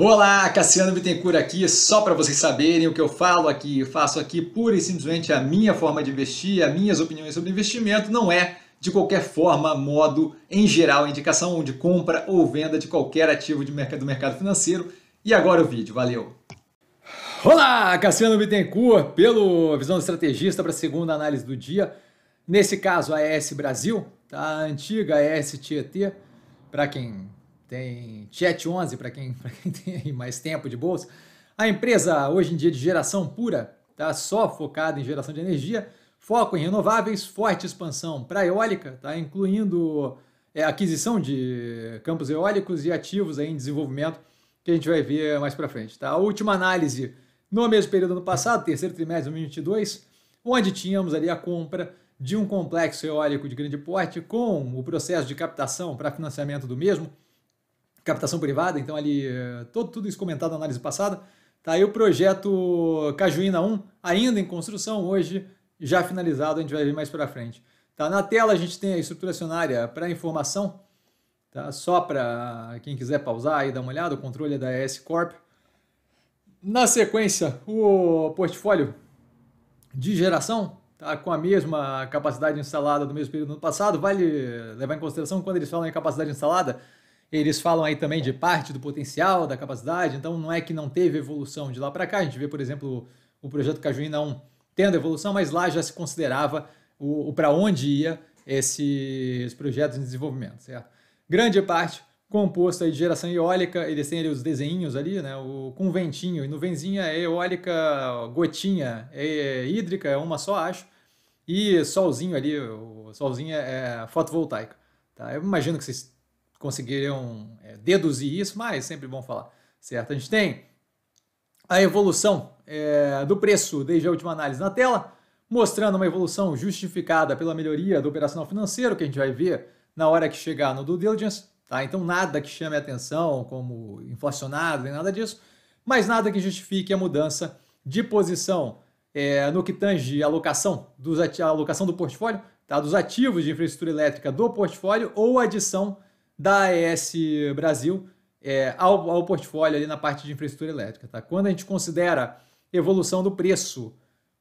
Olá, Cassiano Bittencourt aqui, só para vocês saberem o que eu falo aqui, eu faço aqui pura e simplesmente a minha forma de investir, as minhas opiniões sobre investimento, não é de qualquer forma, modo, em geral, indicação de compra ou venda de qualquer ativo de mercado, do mercado financeiro. E agora o vídeo, valeu! Olá, Cassiano Bittencourt, pelo Visão do Estrategista para a segunda análise do dia. Nesse caso, a ES Brasil, tá? a antiga ES Tietê, para quem tem Chat 11 para quem, quem tem mais tempo de bolsa. A empresa, hoje em dia, de geração pura, tá só focada em geração de energia, foco em renováveis, forte expansão para eólica, tá incluindo é, aquisição de campos eólicos e ativos aí em desenvolvimento, que a gente vai ver mais para frente. Tá? A última análise no mesmo período do ano passado, terceiro trimestre de 2022, onde tínhamos ali a compra de um complexo eólico de grande porte com o processo de captação para financiamento do mesmo, captação privada, então ali eh, todo, tudo isso comentado na análise passada. Tá aí o projeto Cajuína 1, ainda em construção, hoje já finalizado, a gente vai ver mais para frente. Tá, na tela a gente tem a estrutura acionária para informação, tá? só para quem quiser pausar e dar uma olhada, o controle é da S Corp. Na sequência, o portfólio de geração, tá? com a mesma capacidade instalada do mesmo período do ano passado, vale levar em consideração quando eles falam em capacidade instalada, eles falam aí também de parte do potencial, da capacidade, então não é que não teve evolução de lá para cá. A gente vê, por exemplo, o projeto Cajuína não tendo evolução, mas lá já se considerava o, o para onde ia esses projetos de desenvolvimento, certo? Grande parte composta de geração eólica, eles têm ali os desenhos ali, né? O, com ventinho e nuvenzinha é eólica, gotinha é hídrica, é uma só, acho, e solzinho ali, o solzinho é, é fotovoltaica. Tá? Eu imagino que vocês conseguiriam é, deduzir isso, mas sempre bom falar, certo? A gente tem a evolução é, do preço desde a última análise na tela, mostrando uma evolução justificada pela melhoria do operacional financeiro, que a gente vai ver na hora que chegar no due diligence, tá? Então nada que chame atenção como inflacionado nem nada disso, mas nada que justifique a mudança de posição é, no que tange alocação, dos alocação do portfólio, tá? dos ativos de infraestrutura elétrica do portfólio ou adição da AES Brasil é, ao, ao portfólio ali na parte de infraestrutura elétrica. Tá? Quando a gente considera evolução do preço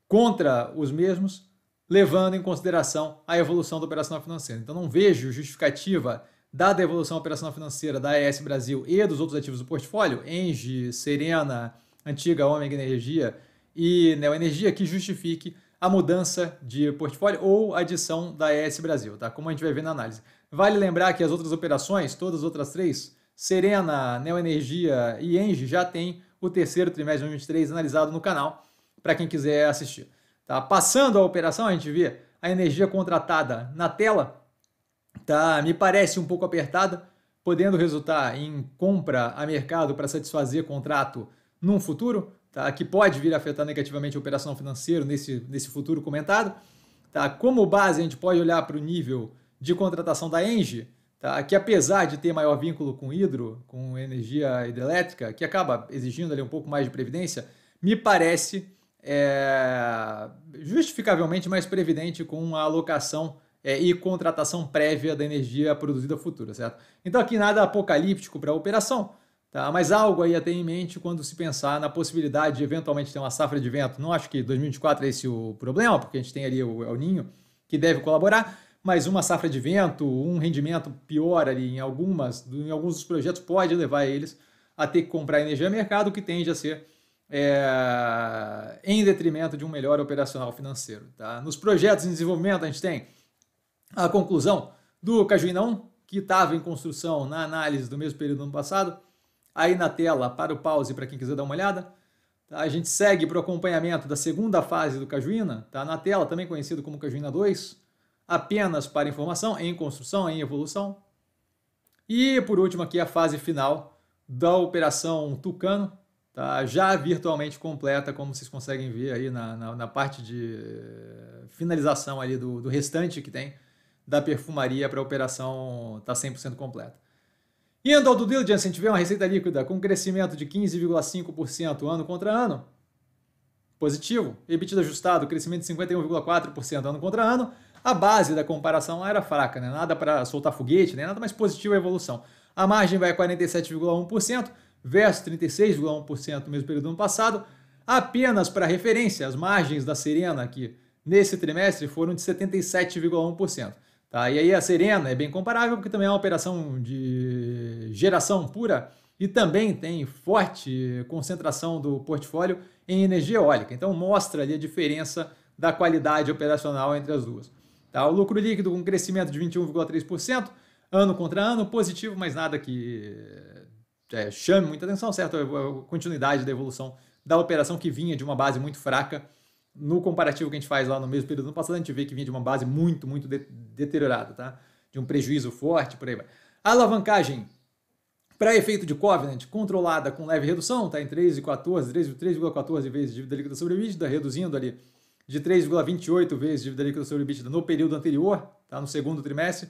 contra os mesmos, levando em consideração a evolução da operação financeira. Então não vejo justificativa da devolução operacional da operação financeira da AES Brasil e dos outros ativos do portfólio, Engie, Serena, Antiga Ômega Energia e Neoenergia, que justifique a mudança de portfólio ou adição da AES Brasil, tá? Como a gente vai ver na análise. Vale lembrar que as outras operações, todas as outras três, Serena, Neoenergia e Engie, já tem o terceiro trimestre de 2023 analisado no canal, para quem quiser assistir. Tá? Passando a operação, a gente vê a energia contratada na tela, tá? me parece um pouco apertada, podendo resultar em compra a mercado para satisfazer contrato num futuro, tá? que pode vir a afetar negativamente a operação financeira nesse, nesse futuro comentado. Tá? Como base, a gente pode olhar para o nível de contratação da Engie, tá? que apesar de ter maior vínculo com hidro, com energia hidrelétrica, que acaba exigindo ali um pouco mais de previdência, me parece é, justificavelmente mais previdente com a alocação é, e contratação prévia da energia produzida futura, certo? Então aqui nada apocalíptico para a operação, tá? mas algo aí a ter em mente quando se pensar na possibilidade de eventualmente ter uma safra de vento. Não acho que 2024 é esse o problema, porque a gente tem ali o El Ninho que deve colaborar, mas uma safra de vento, um rendimento pior ali em algumas, em alguns dos projetos pode levar eles a ter que comprar energia a mercado, que tende a ser é, em detrimento de um melhor operacional financeiro. Tá? Nos projetos em desenvolvimento, a gente tem a conclusão do Cajuinão, que estava em construção na análise do mesmo período do ano passado, aí na tela para o pause para quem quiser dar uma olhada. Tá? A gente segue para o acompanhamento da segunda fase do Cajuína, tá na tela, também conhecido como Cajuína 2 apenas para informação em construção, em evolução. E por último aqui a fase final da operação Tucano, tá? já virtualmente completa, como vocês conseguem ver aí na, na, na parte de eh, finalização ali do, do restante que tem da perfumaria para a operação estar tá 100% completa. Indo ao due diligence, a gente vê uma receita líquida com crescimento de 15,5% ano contra ano, positivo. EBITDA ajustado, crescimento de 51,4% ano contra ano. A base da comparação era fraca, né? nada para soltar foguete, né? nada mais positivo a evolução. A margem vai a 47,1% versus 36,1% no mesmo período do ano passado. Apenas para referência, as margens da Serena aqui nesse trimestre foram de 77,1%. Tá? E aí a Serena é bem comparável porque também é uma operação de geração pura e também tem forte concentração do portfólio em energia eólica. Então mostra ali a diferença da qualidade operacional entre as duas. Tá? O lucro líquido com crescimento de 21,3% ano contra ano, positivo, mas nada que é, chame muita atenção, certo? É, é, a continuidade da evolução da operação que vinha de uma base muito fraca. No comparativo que a gente faz lá no mesmo período do ano passado, a gente vê que vinha de uma base muito, muito de deteriorada, tá? De um prejuízo forte, por aí vai. A alavancagem para efeito de covenant, controlada com leve redução, tá em 3,14, 3,14 vezes dívida líquida sobre EBITDA, reduzindo ali de 3,28 vezes dívida líquida sobre EBITDA no período anterior, tá? no segundo trimestre,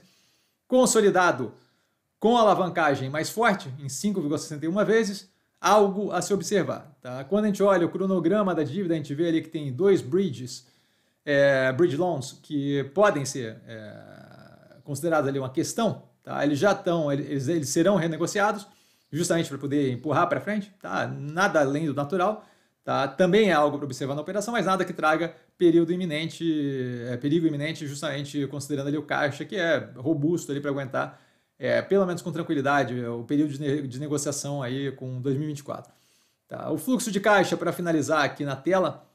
consolidado com alavancagem mais forte, em 5,61 vezes, algo a se observar. Tá? Quando a gente olha o cronograma da dívida, a gente vê ali que tem dois bridges, é, bridge loans, que podem ser é, considerados ali uma questão, tá? eles já estão, eles, eles serão renegociados, justamente para poder empurrar para frente, tá? nada além do natural, Tá? Também é algo para observar na operação, mas nada que traga período iminente, é, perigo iminente, justamente considerando ali o caixa, que é robusto ali para aguentar, é, pelo menos com tranquilidade, é, o período de, ne de negociação aí com 2024. Tá? O fluxo de caixa, para finalizar aqui na tela,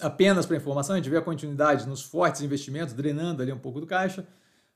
apenas para informação, a gente vê a continuidade nos fortes investimentos, drenando ali um pouco do caixa.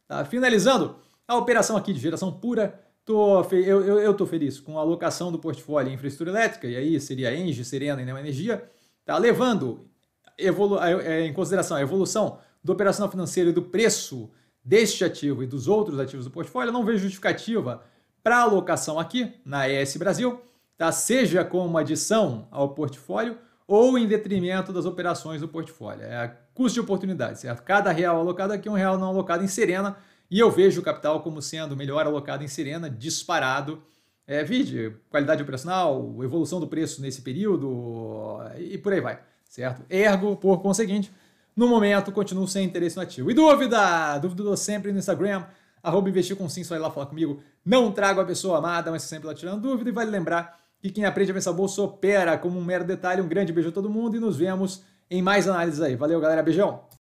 Tá? Finalizando a operação aqui de geração pura, Tô, eu, eu, eu tô feliz com a alocação do portfólio em infraestrutura elétrica, e aí seria Engie, Serena e Neo Energia, tá levando é, em consideração a evolução do operacional financeiro e do preço deste ativo e dos outros ativos do portfólio, eu não vejo justificativa para alocação aqui na ES Brasil, tá? seja como adição ao portfólio ou em detrimento das operações do portfólio. É custo de oportunidade, certo? Cada real alocado aqui, é um real não alocado em Serena, e eu vejo o capital como sendo melhor alocado em Sirena, disparado. É, vide, qualidade operacional, evolução do preço nesse período e por aí vai, certo? Ergo, por conseguinte, no momento continuo sem interesse no ativo. E dúvida? Dúvida sempre no Instagram, arroba investir com sim, só ir lá falar comigo. Não trago a pessoa amada, mas sempre lá tirando dúvida. E vale lembrar que quem aprende a pensar bolsa opera como um mero detalhe. Um grande beijo a todo mundo e nos vemos em mais análises aí. Valeu, galera. Beijão!